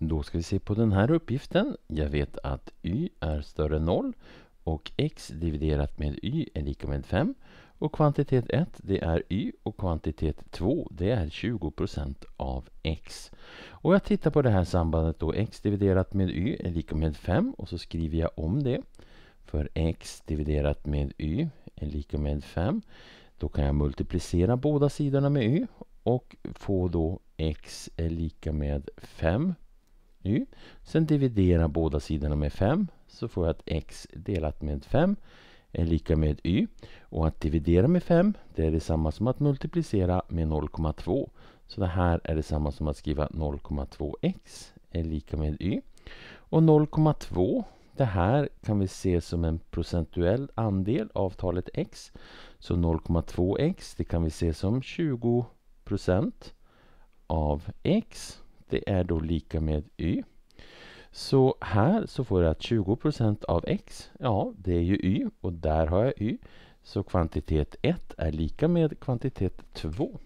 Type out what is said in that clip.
Då ska vi se på den här uppgiften. Jag vet att y är större än 0 och x dividerat med y är lika med 5. Och kvantitet 1 det är y och kvantitet 2 det är 20% av x. Och jag tittar på det här sambandet då x dividerat med y är lika med 5 och så skriver jag om det. För x dividerat med y är lika med 5. Då kan jag multiplicera båda sidorna med y och få då x är lika med 5 y. Sen dividerar båda sidorna med 5 så får jag att x delat med 5 är lika med y. Och att dividera med 5 det är detsamma som att multiplicera med 0,2. Så det här är detsamma som att skriva 0,2x är lika med y. Och 0,2 det här kan vi se som en procentuell andel av talet x. Så 0,2x det kan vi se som 20 procent av x det är då lika med y. Så här så får jag att 20 av x, ja det är ju y och där har jag y. Så kvantitet 1 är lika med kvantitet 2.